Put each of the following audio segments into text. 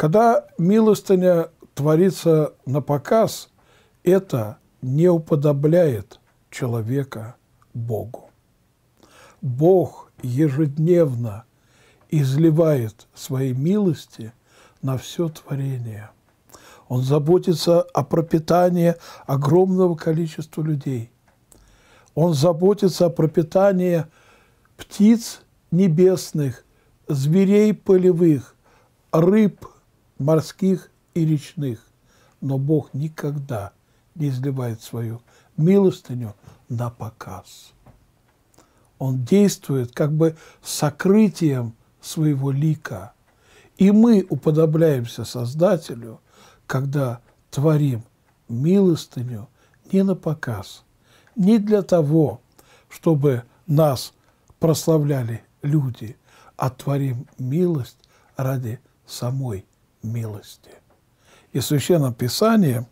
Когда милостыня творится на показ, это не уподобляет человека Богу. Бог ежедневно изливает свои милости на все творение. Он заботится о пропитании огромного количества людей. Он заботится о пропитании птиц небесных, зверей полевых, рыб – морских и речных, но Бог никогда не изливает свою милостыню на показ. Он действует как бы сокрытием своего лика. И мы уподобляемся Создателю, когда творим милостыню не на показ, не для того, чтобы нас прославляли люди, а творим милость ради самой милости. И в Священном Писании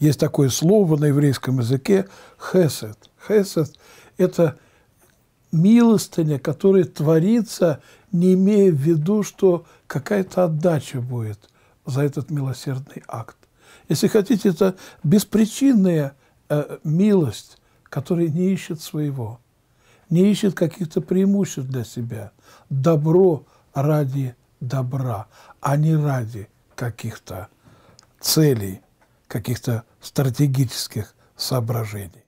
есть такое слово на еврейском языке «хесед». «Хесед» – это милостыня, которая творится, не имея в виду, что какая-то отдача будет за этот милосердный акт. Если хотите, это беспричинная э, милость, которая не ищет своего, не ищет каких-то преимуществ для себя, добро ради добра, а не ради каких-то целей, каких-то стратегических соображений.